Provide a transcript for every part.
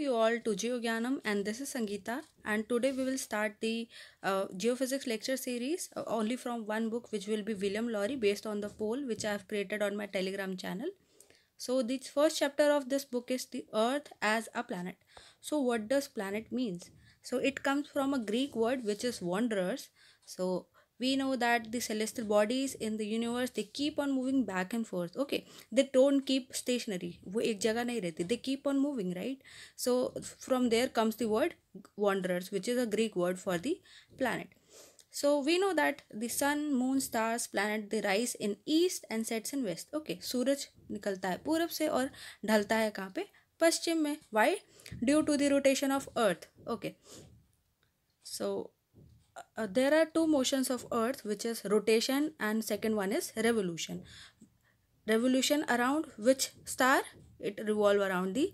you all to GeoGyanam and this is Sangeeta and today we will start the uh, geophysics lecture series uh, only from one book which will be William Lorry based on the poll which I have created on my telegram channel. So this first chapter of this book is the earth as a planet. So what does planet means? So it comes from a Greek word which is wanderers. So we know that the celestial bodies in the universe they keep on moving back and forth okay they don't keep stationary वो एक जगह नहीं रहती they keep on moving right so from there comes the word wanderers which is a Greek word for the planet so we know that the sun moon stars planet they rise in east and sets in west okay suraj nikalta hai purab se aur dhalta hai kahan pe पश्चिम में why due to the rotation of earth okay so Uh, there are two motions of earth which is rotation and second one is revolution revolution around which star it revolve around the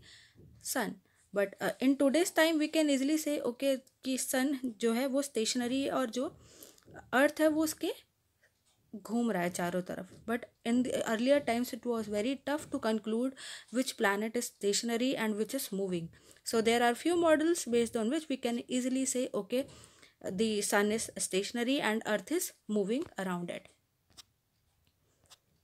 sun but uh, in today's time we can easily say okay ki sun jo hai wo stationary aur jo earth hai wo uske घूम रहा है चारों तरफ but in the earlier times it was very tough to conclude which planet is stationary and which is moving so there are few models based on which we okay, the sun is stationary and earth is moving around it.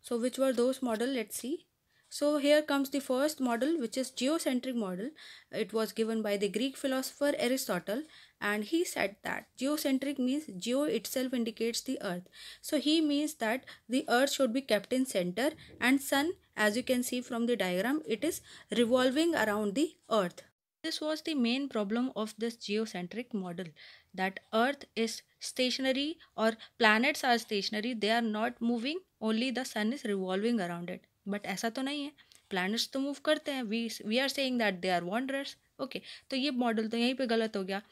So which were those model? Let's see. So here comes the first model which is geocentric model. It was given by the Greek philosopher Aristotle and he said that geocentric means geo itself indicates the earth. So he means that the earth should be kept in center and sun as you can see from the diagram it is revolving around the earth. This was the main problem of this geocentric model that earth is stationary or planets are stationary they are not moving only the sun is revolving around it but aisa to nahi hai planets to move karte hain we we are saying that they are wanderers okay, to ye model to yahi pe galat ho gaya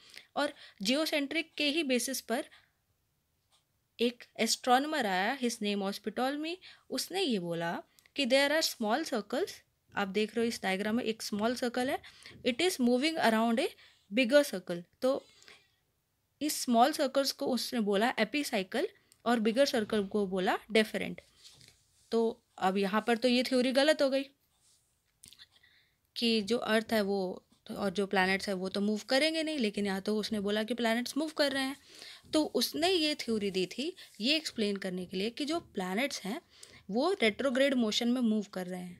aur geocentric ke hi basis par ek astronomer aaya his name was ptolemy usne ye bola ki there are small circles आप देख रहे हो इस diagram में एक small circle है it is moving around a bigger circle तो इस स्मॉल सर्कल्स को उसने बोला एपी साइकिल और बिगर सर्कल को बोला डेफरेंट तो अब यहाँ पर तो ये थ्योरी गलत हो गई कि जो अर्थ है वो और जो प्लैनेट्स है वो तो मूव करेंगे नहीं लेकिन यहाँ तो उसने बोला कि प्लैनेट्स मूव कर रहे हैं तो उसने ये थ्योरी दी थी ये एक्सप्लेन करने के लिए कि जो प्लैनेट्स हैं वो रेट्रोग्रेड मोशन में मूव कर रहे हैं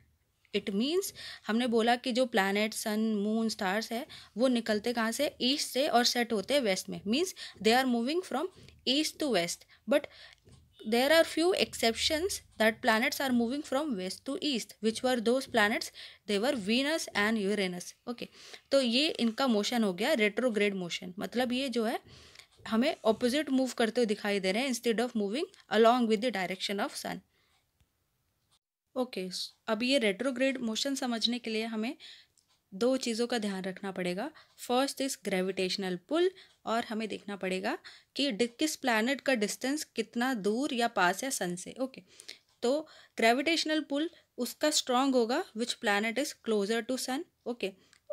इट मीन्स हमने बोला कि जो प्लानट सन मून स्टार्स है वो निकलते कहाँ से ईस्ट से और सेट होते हैं वेस्ट में means they are moving from east to west but there are few exceptions that planets are moving from west to east which were those planets देवर वीनस एंड and ओके तो ये इनका motion हो गया retrograde motion मतलब ये जो है हमें ऑपोजिट मूव करते हुए दिखाई दे रहे हैं instead of moving along with the direction of sun okay अब ये रेट्रोग्रेड मोशन समझने के लिए हमें दो चीज़ों का ध्यान रखना पड़ेगा फर्स्ट इज ग्रेविटेशनल पुल और हमें देखना पड़ेगा कि किस प्लानट का डिस्टेंस कितना दूर या पास है सन से ओके तो ग्रेविटेशनल पुल उसका स्ट्रांग होगा which planet is closer to sun okay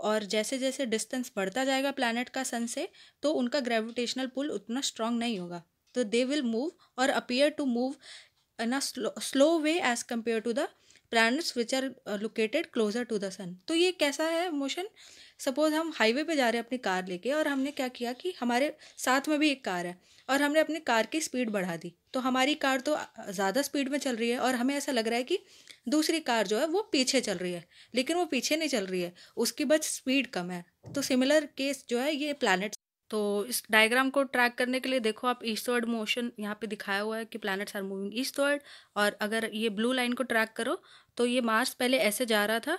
और जैसे जैसे डिस्टेंस बढ़ता जाएगा प्लानट का सन से तो उनका ग्रेविटेशनल पुल उतना स्ट्रांग नहीं होगा तो दे विल मूव और appear to move in a slow, slow way as compared to the planets which are uh, located closer to the sun तो ये कैसा है मोशन सपोज हम हाईवे पे जा रहे हैं अपनी कार लेके और हमने क्या किया कि हमारे साथ में भी एक कार है और हमने अपनी कार की स्पीड बढ़ा दी तो हमारी कार तो ज़्यादा स्पीड में चल रही है और हमें ऐसा लग रहा है कि दूसरी कार जो है वो पीछे चल रही है लेकिन वो पीछे नहीं चल रही है उसकी बस स्पीड कम है तो सिमिलर केस जो है ये प्लानट तो इस डायग्राम को ट्रैक करने के लिए देखो आप ईस्टवर्ड मोशन यहाँ पे दिखाया हुआ है कि प्लैनेट्स आर मूविंग ईस्टवर्ड और अगर ये ब्लू लाइन को ट्रैक करो तो ये मार्स पहले ऐसे जा रहा था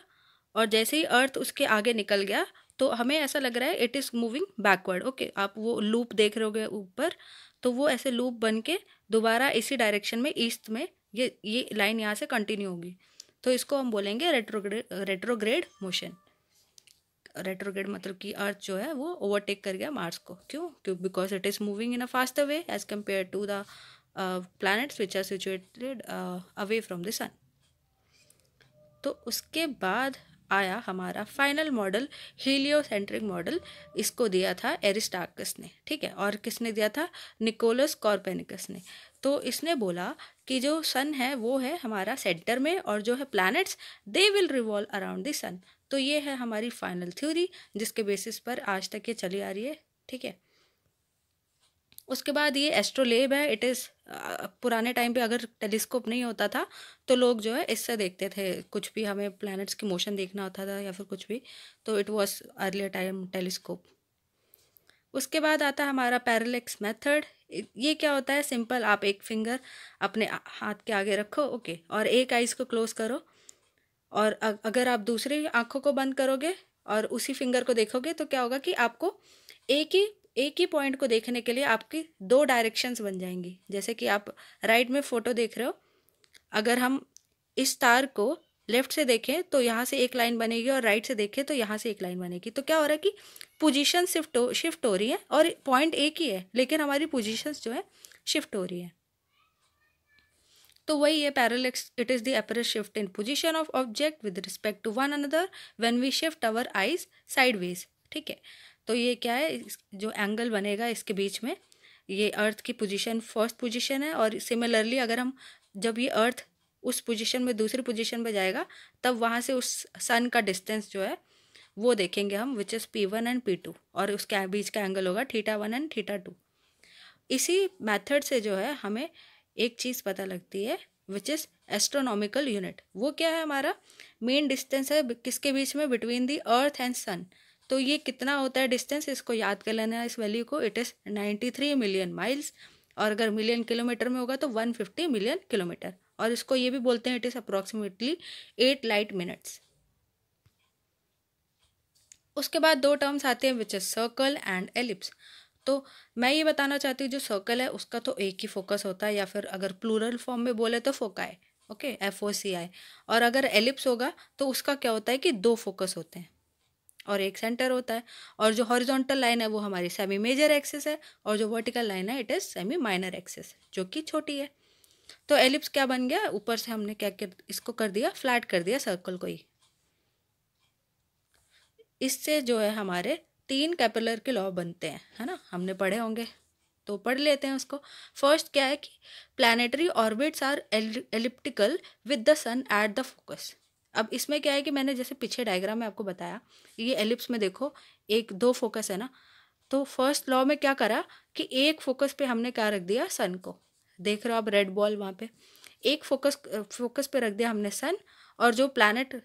और जैसे ही अर्थ उसके आगे निकल गया तो हमें ऐसा लग रहा है it is moving backward okay आप वो लूप देख रहे हो ऊपर तो वो ऐसे लूप बन के दोबारा इसी डायरेक्शन में ईस्ट में ये ये लाइन यहाँ से कंटिन्यू होगी तो इसको हम बोलेंगे रेट्रोग्रेड रेट्रोग्रेड मोशन रेट्रोग्रेड मतलब कि अर्थ जो है वो ओवरटेक कर गया मार्स को क्यों क्यों because it is moving in a fast way as compare to the planets which are situated away from the sun तो उसके बाद आया हमारा फाइनल मॉडल हीलियोसेंट्रिक मॉडल इसको दिया था एरिस्टार्कस ने ठीक है और किसने दिया था निकोलस कॉर्पेनिकस ने तो इसने बोला कि जो सन है वो है हमारा सेंटर में और जो है planets they will revolve around the sun तो ये है हमारी फाइनल थ्योरी जिसके बेसिस पर आज तक ये चली आ रही है ठीक है उसके बाद ये एस्ट्रोलेब है इट इज़ पुराने टाइम पे अगर टेलीस्कोप नहीं होता था तो लोग जो है इससे देखते थे कुछ भी हमें प्लैनेट्स की मोशन देखना होता था या फिर कुछ भी तो it was earlier time telescope उसके बाद आता है हमारा पैरलेक्स मेथड ये क्या होता है सिंपल आप एक फिंगर अपने हाथ के आगे रखो ओके और एक आइज को क्लोज करो और अगर आप दूसरी आँखों को बंद करोगे और उसी फिंगर को देखोगे तो क्या होगा कि आपको एक ही एक ही पॉइंट को देखने के लिए आपकी दो डायरेक्शंस बन जाएंगी जैसे कि आप राइट में फ़ोटो देख रहे हो अगर हम इस तार को लेफ्ट से देखें तो यहाँ से एक लाइन बनेगी और राइट से देखें तो यहाँ से एक लाइन बनेगी तो क्या हो रहा है कि पोजीशन शिफ्ट हो शिफ्ट हो रही है और पॉइंट एक ही है लेकिन हमारी पोजीशंस जो है शिफ्ट हो रही है तो वही है parallax it is the apparent shift in position of object with respect to one another when we shift our eyes sideways ठीक है तो ये क्या है जो एंगल बनेगा इसके बीच में ये अर्थ की पोजिशन फर्स्ट पोजिशन है और सिमिलरली अगर हम जब ये अर्थ उस पोजिशन में दूसरी पोजिशन पर जाएगा तब वहाँ से उस सन का डिस्टेंस जो है वो देखेंगे हम which is P one and P two और उसके बीच का एंगल होगा theta one and theta two इसी मेथड से जो है हमें एक चीज़ पता लगती है विच इज़ एस्ट्रोनॉमिकल यूनिट वो क्या है हमारा मेन डिस्टेंस है किसके बीच में बिटवीन दी अर्थ एंड सन तो ये कितना होता है डिस्टेंस इसको याद कर लेना इस वैल्यू को it is ninety three million miles और अगर मिलियन किलोमीटर में होगा तो वन फिफ्टी मिलियन किलोमीटर और इसको ये भी बोलते हैं it is approximately eight light minutes उसके बाद दो टर्म्स आते हैं which is circle and ellipse तो मैं ये बताना चाहती हूँ जो सर्कल है उसका तो एक ही फोकस होता है या फिर अगर प्लूरल फॉर्म में बोले तो फोकाए ओके एफ ओ सी आई और अगर एलिप्स होगा तो उसका क्या होता है कि दो फोकस होते हैं और एक सेंटर होता है और जो हॉरिजॉन्टल लाइन है वो हमारी सेमी मेजर एक्सेस है और जो वर्टिकल लाइन है it is semi minor axis जो कि छोटी है तो एलिप्स क्या बन गया ऊपर से हमने क्या कर इसको कर दिया फ्लैट कर दिया सर्कल को ही इससे जो है हमारे तीन कैपिलर के लॉ बनते हैं है ना हमने पढ़े होंगे तो पढ़ लेते हैं उसको फर्स्ट क्या है कि planetary orbits are elliptical with the sun at the focus अब इसमें क्या है कि मैंने जैसे पीछे डायग्राम में आपको बताया ये एलिप्स में देखो एक दो फोकस है ना तो फर्स्ट लॉ में क्या करा कि एक फोकस पे हमने क्या रख दिया सन को देख रहे हो आप रेड बॉल वहाँ पे एक फोकस फोकस पे रख दिया हमने सन और जो प्लानट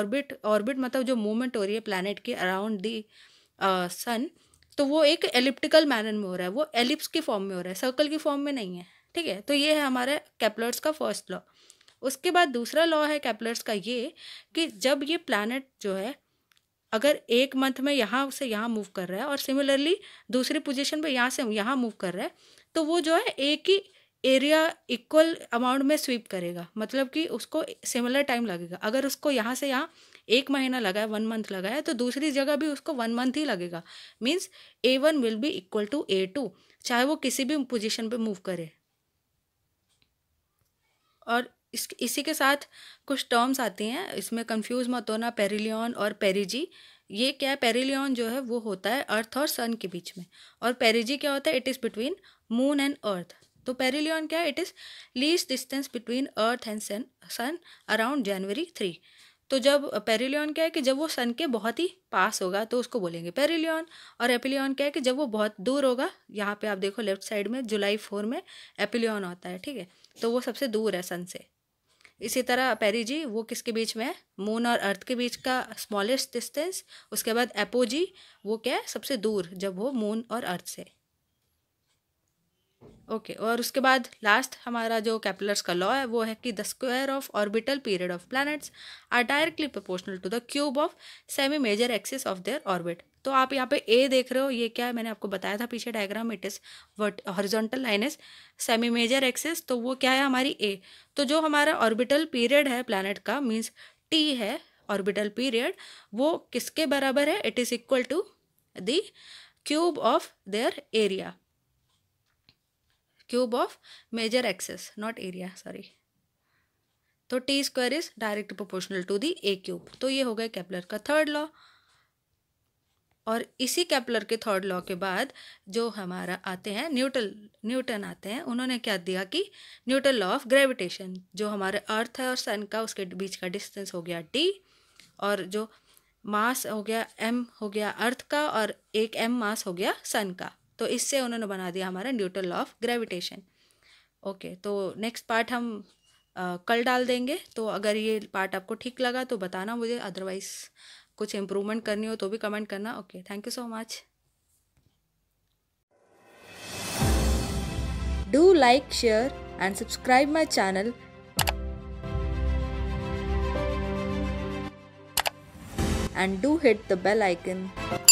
ऑर्बिट ऑर्बिट मतलब जो मूवमेंट हो रही है प्लानट की अराउंड दी सन तो वो एक एलिप्टिकल मैनर में हो रहा है वो एलिप्स के फॉर्म में हो रहा है सर्कल की फॉर्म में नहीं है ठीक है तो ये है हमारा कैपलर्स का फर्स्ट लॉ उसके बाद दूसरा लॉ है कैपलर्स का ये कि जब ये प्लानट जो है अगर एक मंथ में यहाँ से यहाँ मूव कर रहा है और सिमिलरली दूसरी पोजिशन पर यहाँ से यहाँ मूव कर रहा है तो वो जो है एक ही एरिया इक्वल अमाउंट में स्वीप करेगा मतलब कि उसको सिमिलर टाइम लगेगा अगर उसको यहाँ से यहाँ एक महीना लगा है वन मंथ लगा है तो दूसरी जगह भी उसको वन मंथ ही लगेगा means A one will be equal to A two चाहे वो किसी भी पोजिशन पर मूव करे और इस इसी के साथ कुछ टर्म्स आती हैं इसमें कंफ्यूज मत होना पेरिलियन और पेरिजी ये क्या है पेरिलियन जो है वो होता है अर्थ और सन के बीच में और पेरिजी क्या होता है it is between moon and earth तो पेरिलियन क्या है it is least distance between earth and sun sun around January three तो जब पेरिलियन क्या है कि जब वो सन के बहुत ही पास होगा तो उसको बोलेंगे पेरिलियन और एपिलियन क्या है कि जब वो बहुत दूर होगा यहाँ पे आप देखो लेफ्ट साइड में जुलाई फोर में एपिलियन होता है ठीक है तो वो सबसे दूर है सन से इसी तरह पेरीजी वो किसके बीच में है मून और अर्थ के बीच का स्मॉलेस्ट डिस्टेंस उसके बाद एपोजी वो क्या है सबसे दूर जब वो मून और अर्थ से ओके okay, और उसके बाद लास्ट हमारा जो कैपिलर्स का लॉ है वो है कि the square of orbital period of planets are directly proportional to the cube of semi major axis of their orbit तो आप यहाँ पे ए देख रहे हो ये क्या है मैंने आपको बताया था पीछे डायग्राम इट इज़ वर्ट horizontal line is semi major axis तो वो क्या है हमारी ए तो जो हमारा ऑर्बिटल पीरियड है प्लानट का मीन्स टी है ऑर्बिटल पीरियड वो किसके बराबर है it is equal to the cube of their area cube of major axis not area sorry तो T square is direct proportional to the A cube तो ये हो गया कैपलर का थर्ड लॉ और इसी कैपलर के थर्ड लॉ के बाद जो हमारा आते हैं न्यूटन न्यूटन आते हैं उन्होंने क्या दिया कि न्यूटन लॉ ऑफ ग्रेविटेशन जो हमारे अर्थ है और सन का उसके बीच का डिस्टेंस हो गया डी और जो मास हो गया एम हो गया अर्थ का और एक एम मास हो गया सन का तो इससे उन्होंने बना दिया हमारा न्यूट्रल लॉ ऑफ ग्रेविटेशन ओके तो नेक्स्ट पार्ट हम आ, कल डाल देंगे तो अगर ये पार्ट आपको ठीक लगा तो बताना मुझे अदरवाइज़ कुछ इम्प्रूवमेंट करनी हो तो भी कमेंट करना okay thank you so much Do like, share, and subscribe my channel. And do hit the bell icon.